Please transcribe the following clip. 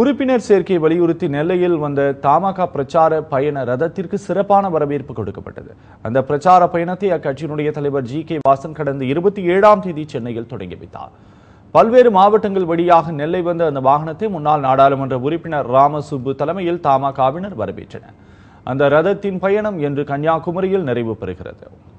உறுப்பினர் சேர்க்கை வலியுறுத்தி நெல்லையில் வந்த தமாக பிரச்சார பயண ரதத்திற்கு சிறப்பான வரவேற்பு கொடுக்கப்பட்டது அந்த பிரச்சார பயணத்தை அக்கட்சியினுடைய தலைவர் ஜி கே வாசன் கடந்த இருபத்தி ஏழாம் தேதி சென்னையில் தொடங்கி வைத்தார் பல்வேறு மாவட்டங்கள் வழியாக நெல்லை வந்த அந்த வாகனத்தை முன்னாள் நாடாளுமன்ற உறுப்பினர் ராமசுப்பு தலைமையில் தமாகவினர் வரவேற்றனர் அந்த ரதத்தின் பயணம் என்று கன்னியாகுமரியில் நிறைவு பெறுகிறது